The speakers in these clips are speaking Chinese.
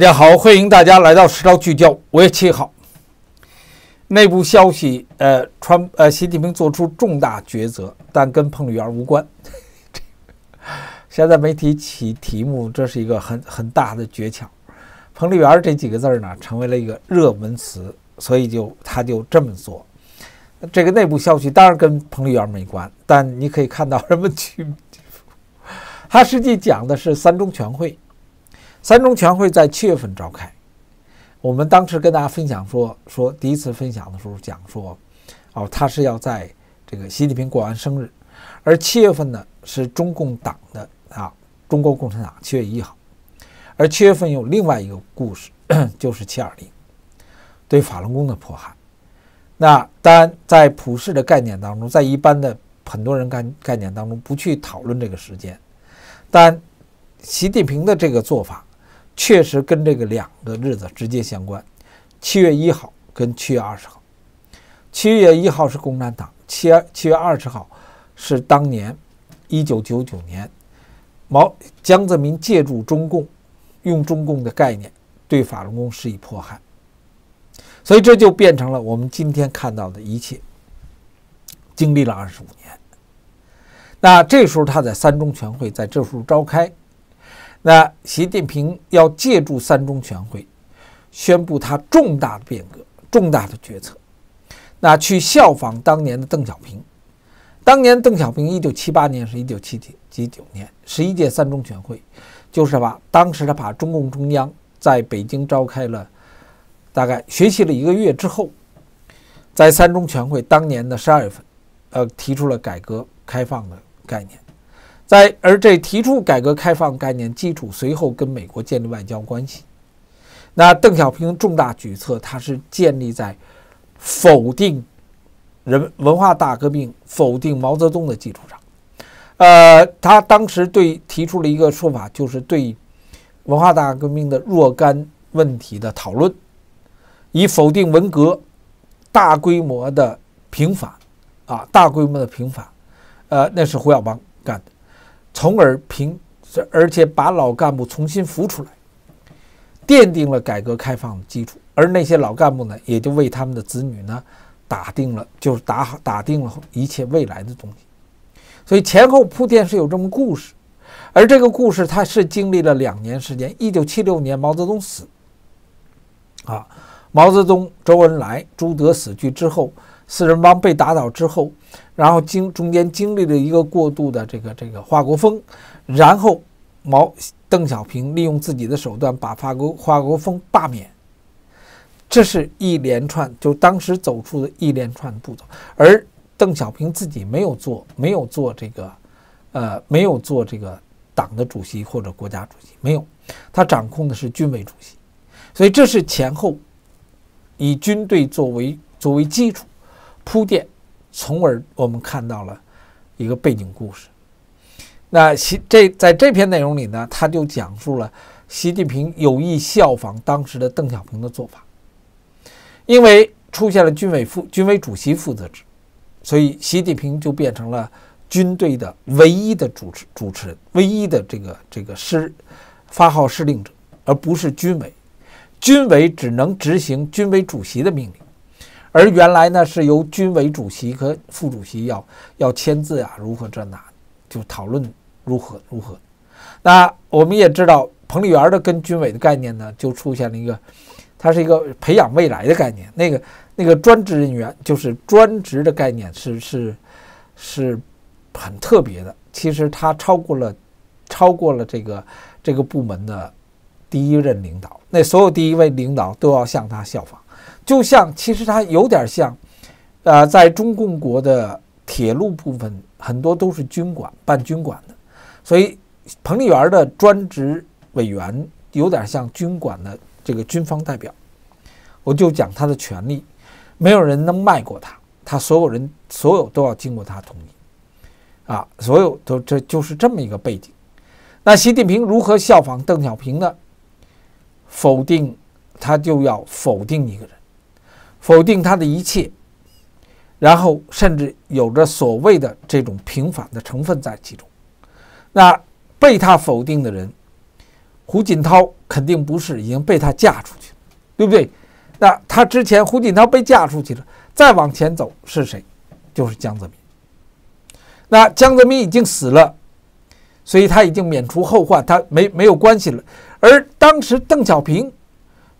大家好，欢迎大家来到《时朝聚焦》。五月七号，内部消息，呃，传，呃，习近平做出重大抉择，但跟彭丽媛无关。现在媒体起题目，这是一个很很大的诀窍。彭丽媛这几个字呢，成为了一个热门词，所以就他就这么做。这个内部消息当然跟彭丽媛没关，但你可以看到什么去？他实际讲的是三中全会。三中全会在七月份召开，我们当时跟大家分享说说第一次分享的时候讲说，哦，他是要在这个习近平过完生日，而七月份呢是中共党的啊，中国共产党七月一号，而七月份有另外一个故事，就是七二零对法轮功的迫害。那当然在普世的概念当中，在一般的很多人概概念当中不去讨论这个时间，但习近平的这个做法。确实跟这个两个日子直接相关，七月一号跟七月二十号。七月一号是共产党，七月七月二十号是当年一九九九年毛江泽民借助中共，用中共的概念对法轮功施以迫害，所以这就变成了我们今天看到的一切。经历了二十五年，那这时候他在三中全会在这时候召开。那习近平要借助三中全会，宣布他重大的变革、重大的决策，那去效仿当年的邓小平。当年邓小平，一九七八年是一九七几九年十一届三中全会，就是把当时他把中共中央在北京召开了，大概学习了一个月之后，在三中全会当年的十二月份，呃，提出了改革开放的概念。在而这提出改革开放概念基础，随后跟美国建立外交关系。那邓小平重大举措，他是建立在否定人文化大革命、否定毛泽东的基础上。呃，他当时对提出了一个说法，就是对文化大革命的若干问题的讨论，以否定文革大规模的平反啊，大规模的平反，呃，那是胡耀邦干的。从而平，而且把老干部重新扶出来，奠定了改革开放的基础。而那些老干部呢，也就为他们的子女呢打定了，就是打好打定了一切未来的东西。所以前后铺垫是有这么故事，而这个故事它是经历了两年时间。一九七六年毛泽东死，啊，毛泽东、周恩来、朱德死去之后，四人帮被打倒之后。然后经中间经历了一个过渡的这个这个华国锋，然后毛邓小平利用自己的手段把华国华国锋罢免，这是一连串就当时走出的一连串的步骤，而邓小平自己没有做，没有做这个，呃，没有做这个党的主席或者国家主席，没有，他掌控的是军委主席，所以这是前后以军队作为作为基础铺垫。从而我们看到了一个背景故事。那习这在这篇内容里呢，他就讲述了习近平有意效仿当时的邓小平的做法，因为出现了军委副军委主席负责制，所以习近平就变成了军队的唯一的主持主持人，唯一的这个这个师发号施令者，而不是军委。军委只能执行军委主席的命令。而原来呢，是由军委主席和副主席要要签字啊，如何这那，就讨论如何如何。那我们也知道，彭丽媛的跟军委的概念呢，就出现了一个，它是一个培养未来的概念。那个那个专职人员就是专职的概念是是是，很特别的。其实他超过了超过了这个这个部门的第一任领导，那所有第一位领导都要向他效仿。就像，其实他有点像，呃，在中共国的铁路部分很多都是军管办军管的，所以彭丽媛的专职委员有点像军管的这个军方代表。我就讲他的权利，没有人能迈过他，他所有人所有都要经过他同意。啊，所有都这就是这么一个背景。那习近平如何效仿邓小平呢？否定他就要否定一个人。否定他的一切，然后甚至有着所谓的这种平反的成分在其中。那被他否定的人，胡锦涛肯定不是已经被他嫁出去对不对？那他之前胡锦涛被嫁出去了，再往前走是谁？就是江泽民。那江泽民已经死了，所以他已经免除后患，他没没有关系了。而当时邓小平。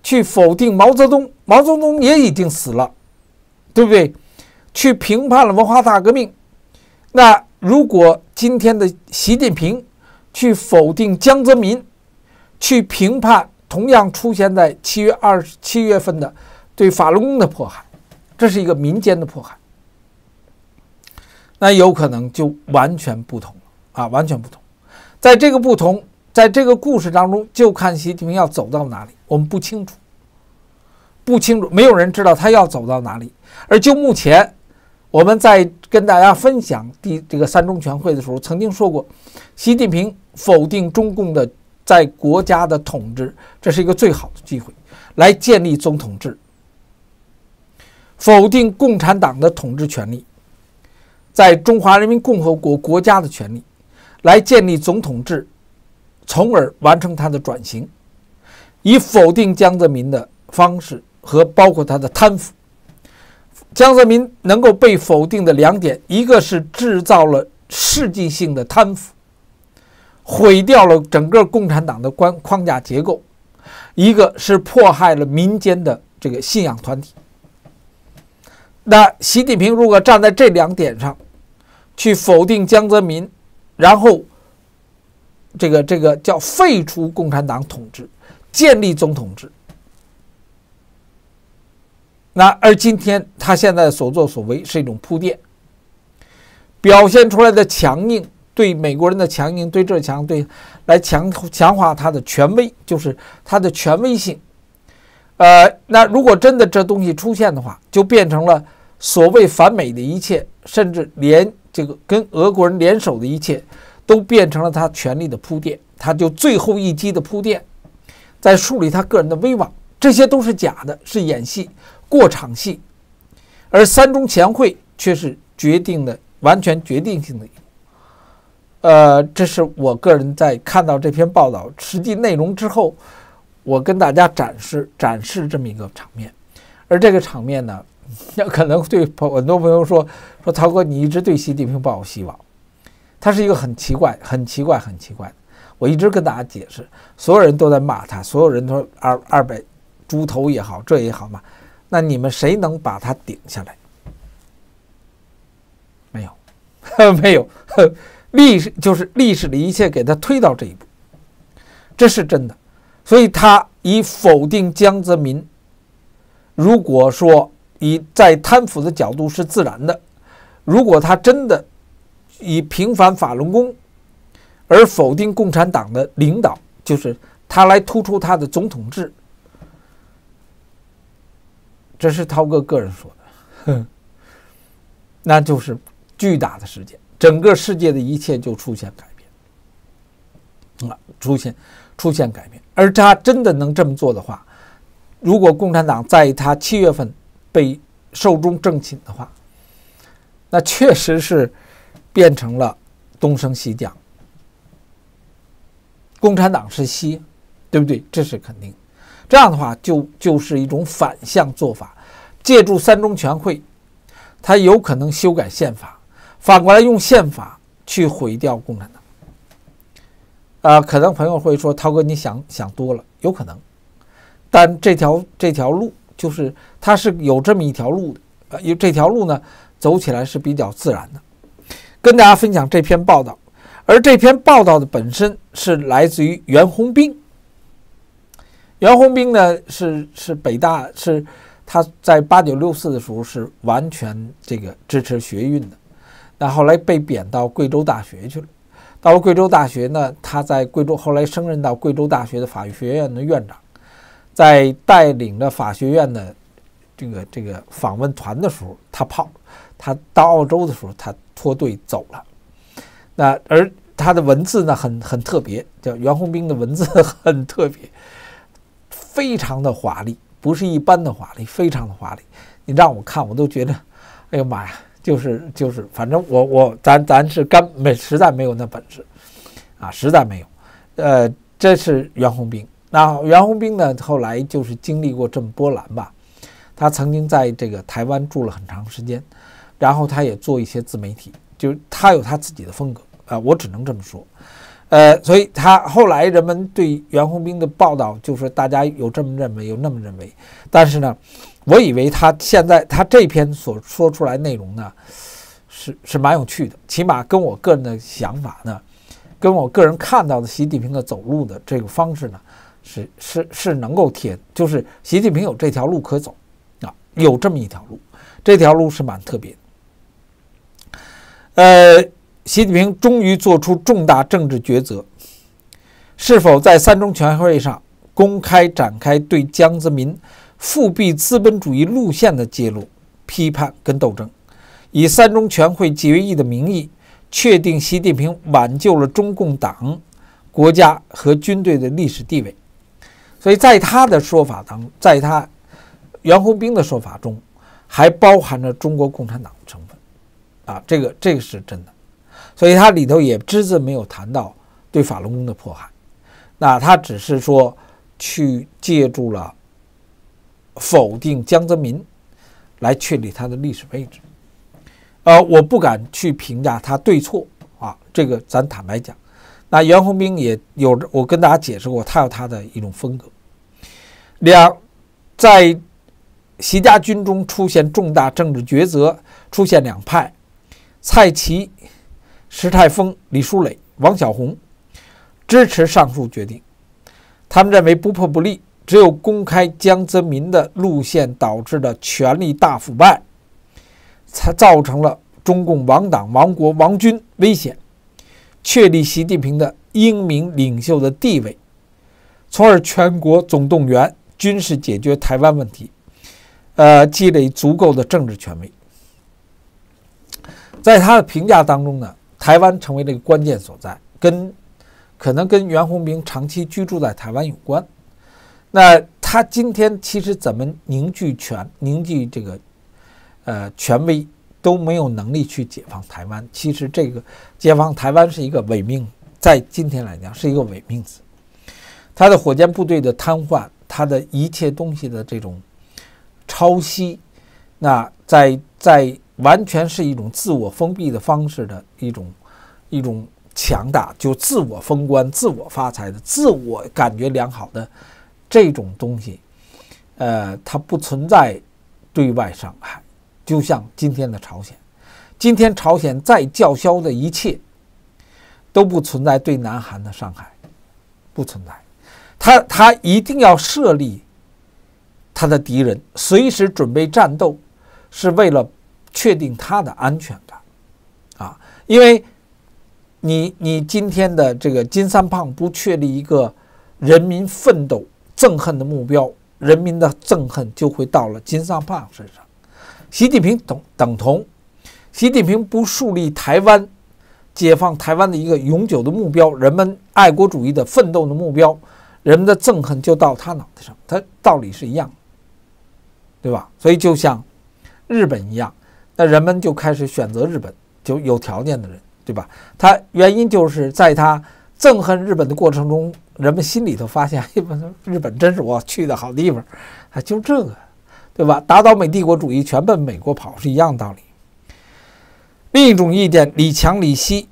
去否定毛泽东，毛泽东也已经死了，对不对？去评判了文化大革命。那如果今天的习近平去否定江泽民，去评判同样出现在七月二七月份的对法轮功的迫害，这是一个民间的迫害，那有可能就完全不同了啊，完全不同。在这个不同。在这个故事当中，就看习近平要走到哪里，我们不清楚，不清楚，没有人知道他要走到哪里。而就目前，我们在跟大家分享第这个三中全会的时候，曾经说过，习近平否定中共的在国家的统治，这是一个最好的机会，来建立总统制，否定共产党的统治权利，在中华人民共和国国家的权利，来建立总统制。从而完成他的转型，以否定江泽民的方式和包括他的贪腐。江泽民能够被否定的两点，一个是制造了世纪性的贪腐，毁掉了整个共产党的关框架结构；一个是迫害了民间的这个信仰团体。那习近平如果站在这两点上，去否定江泽民，然后。这个这个叫废除共产党统治，建立总统制。那而今天他现在所作所为是一种铺垫，表现出来的强硬对美国人的强硬，对这强对来强强化他的权威，就是他的权威性。呃，那如果真的这东西出现的话，就变成了所谓反美的一切，甚至连这个跟俄国人联手的一切。都变成了他权力的铺垫，他就最后一击的铺垫，在树立他个人的威望。这些都是假的，是演戏、过场戏，而三中全会却是决定的、完全决定性的。呃，这是我个人在看到这篇报道实际内容之后，我跟大家展示展示这么一个场面。而这个场面呢，要 可能对很多朋友说说，曹哥，你一直对习近平抱有希望。他是一个很奇怪、很奇怪、很奇怪。我一直跟大家解释，所有人都在骂他，所有人都说二二百猪头也好，这也好嘛。那你们谁能把他顶下来？没有，没有。历史就是历史的一切，给他推到这一步，这是真的。所以他以否定江泽民，如果说以在贪腐的角度是自然的，如果他真的。以平反法轮功而否定共产党的领导，就是他来突出他的总统制。这是涛哥个人说的，那就是巨大的事件，整个世界的一切就出现改变啊！出现出现改变，而他真的能这么做的话，如果共产党在他七月份被寿终正寝的话，那确实是。变成了东升西降，共产党是西，对不对？这是肯定。这样的话，就就是一种反向做法。借助三中全会，他有可能修改宪法，反过来用宪法去毁掉共产党。啊，可能朋友会说：“涛哥，你想想多了，有可能。”但这条这条路就是，它是有这么一条路的。啊，有这条路呢，走起来是比较自然的。跟大家分享这篇报道，而这篇报道的本身是来自于袁宏斌。袁宏斌呢，是是北大，是他在八九六四的时候是完全这个支持学运的，那后来被贬到贵州大学去了。到了贵州大学呢，他在贵州后来升任到贵州大学的法学院的院长，在带领着法学院的这个这个访问团的时候，他跑，他到澳洲的时候，他。脱队走了，那而他的文字呢，很很特别，叫袁宏斌的文字很特别，非常的华丽，不是一般的华丽，非常的华丽。你让我看，我都觉得，哎呦妈呀，就是就是，反正我我咱咱是干没实在没有那本事，啊，实在没有。呃，这是袁宏斌。那袁宏斌呢，后来就是经历过这么波澜吧，他曾经在这个台湾住了很长时间。然后他也做一些自媒体，就是他有他自己的风格啊，我只能这么说，呃，所以他后来人们对袁宏斌的报道，就是大家有这么认为，有那么认为，但是呢，我以为他现在他这篇所说出来内容呢，是是蛮有趣的，起码跟我个人的想法呢，跟我个人看到的习近平的走路的这个方式呢，是是是能够贴，就是习近平有这条路可走啊，有这么一条路，这条路是蛮特别。的。呃，习近平终于做出重大政治抉择，是否在三中全会上公开展开对江泽民复辟资本主义路线的揭露、批判跟斗争，以三中全会决议的名义，确定习近平挽救了中共党、国家和军队的历史地位。所以在他的说法当，在他袁宏兵的说法中，还包含着中国共产党的成分。啊，这个这个是真的，所以他里头也只字没有谈到对法轮功的迫害，那他只是说去借助了否定江泽民来确立他的历史位置。呃，我不敢去评价他对错啊，这个咱坦白讲，那袁宏兵也有，我跟大家解释过，他有他的一种风格。两在习家军中出现重大政治抉择，出现两派。蔡奇、石泰峰、李书磊、王晓红支持上述决定。他们认为不破不立，只有公开江泽民的路线导致的权力大腐败，才造成了中共亡党、亡国、亡军危险，确立习近平的英明领袖的地位，从而全国总动员，军事解决台湾问题，呃，积累足够的政治权威。在他的评价当中呢，台湾成为这个关键所在，跟可能跟袁宏冰长期居住在台湾有关。那他今天其实怎么凝聚权、凝聚这个呃权威，都没有能力去解放台湾。其实这个解放台湾是一个伪命，在今天来讲是一个伪命子。他的火箭部队的瘫痪，他的一切东西的这种抄袭，那在在。完全是一种自我封闭的方式的一种，一种强大，就自我封关、自我发财的、自我感觉良好的这种东西，呃，它不存在对外伤害。就像今天的朝鲜，今天朝鲜再叫嚣的一切，都不存在对南韩的伤害，不存在。他他一定要设立他的敌人，随时准备战斗，是为了。确定他的安全感，啊，因为，你你今天的这个金三胖不确立一个人民奋斗憎恨的目标，人民的憎恨就会到了金三胖身上。习近平等等同，习近平不树立台湾解放台湾的一个永久的目标，人们爱国主义的奋斗的目标，人们的憎恨就到他脑袋上，他道理是一样，对吧？所以就像日本一样。那人们就开始选择日本，就有条件的人，对吧？他原因就是在他憎恨日本的过程中，人们心里头发现日本，日本真是我去的好地方，啊，就这个，对吧？打倒美帝国主义，全奔美国跑是一样道理。另一种意见，李强、李希，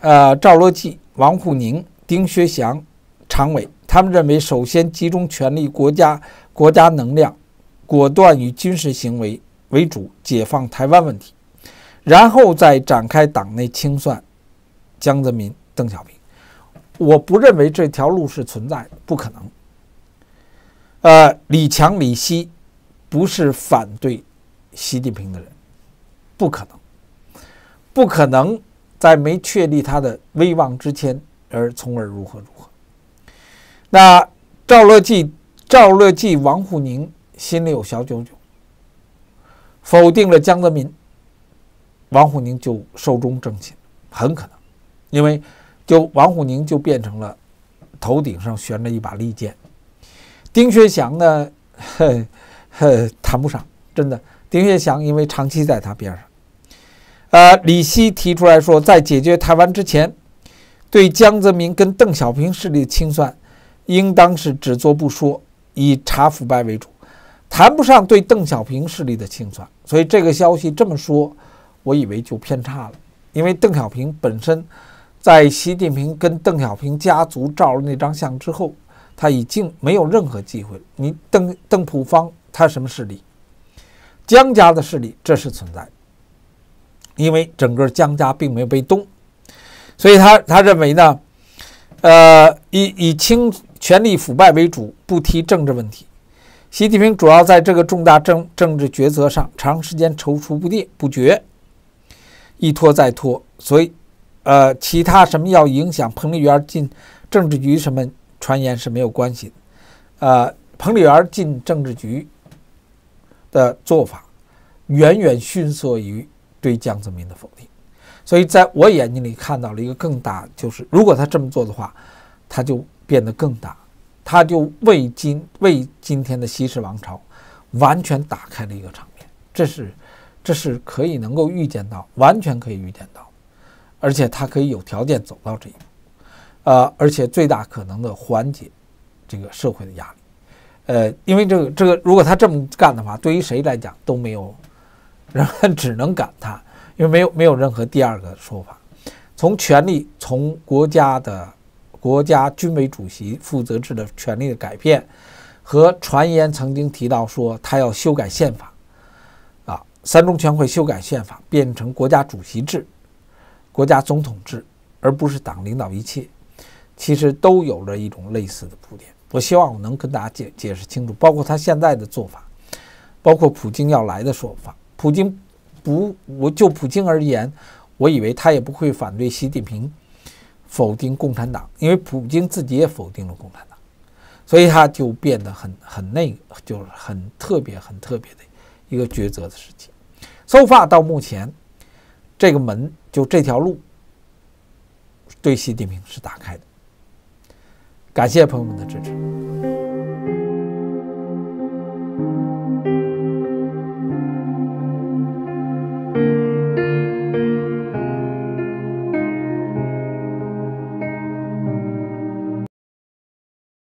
呃，赵乐际、王沪宁、丁薛祥、常委，他们认为，首先集中权力，国家国家能量，果断与军事行为。为主解放台湾问题，然后再展开党内清算，江泽民、邓小平，我不认为这条路是存在的，不可能。呃，李强、李希不是反对习近平的人，不可能，不可能在没确立他的威望之前而从而如何如何。那赵乐际、赵乐际、王沪宁心里有小九九。否定了江泽民，王沪宁就寿终正寝，很可能，因为就王沪宁就变成了头顶上悬着一把利剑。丁薛祥呢，谈不上，真的，丁薛祥因为长期在他边上。呃，李希提出来说，在解决台湾之前，对江泽民跟邓小平势力的清算，应当是只做不说，以查腐败为主。谈不上对邓小平势力的清算，所以这个消息这么说，我以为就偏差了。因为邓小平本身，在习近平跟邓小平家族照了那张相之后，他已经没有任何机会。你邓邓普方他什么势力？江家的势力这是存在，因为整个江家并没有被动，所以他他认为呢，呃，以以清权力腐败为主，不提政治问题。习近平主要在这个重大政政治抉择上长时间踌躇不定、不决，一拖再拖。所以，呃，其他什么要影响彭丽媛进政治局什么传言是没有关系的。呃，彭丽媛进政治局的做法，远远逊色于对江泽民的否定。所以，在我眼睛里看到了一个更大，就是如果他这么做的话，他就变得更大。他就为今为今天的西式王朝完全打开了一个场面，这是这是可以能够预见到，完全可以预见到，而且他可以有条件走到这一步，呃，而且最大可能的缓解这个社会的压力，呃，因为这个这个如果他这么干的话，对于谁来讲都没有，人 们只能感叹，因为没有没有任何第二个说法，从权力，从国家的。国家军委主席负责制的权力的改变，和传言曾经提到说他要修改宪法，啊，三中全会修改宪法变成国家主席制、国家总统制，而不是党领导一切，其实都有着一种类似的铺垫。我希望我能跟大家解解释清楚，包括他现在的做法，包括普京要来的说法。普京不，我就普京而言，我以为他也不会反对习近平。否定共产党，因为普京自己也否定了共产党，所以他就变得很很那个，就是很特别、很特别的一个抉择的时期。a r 到目前，这个门就这条路对习近平是打开的。感谢朋友们的支持。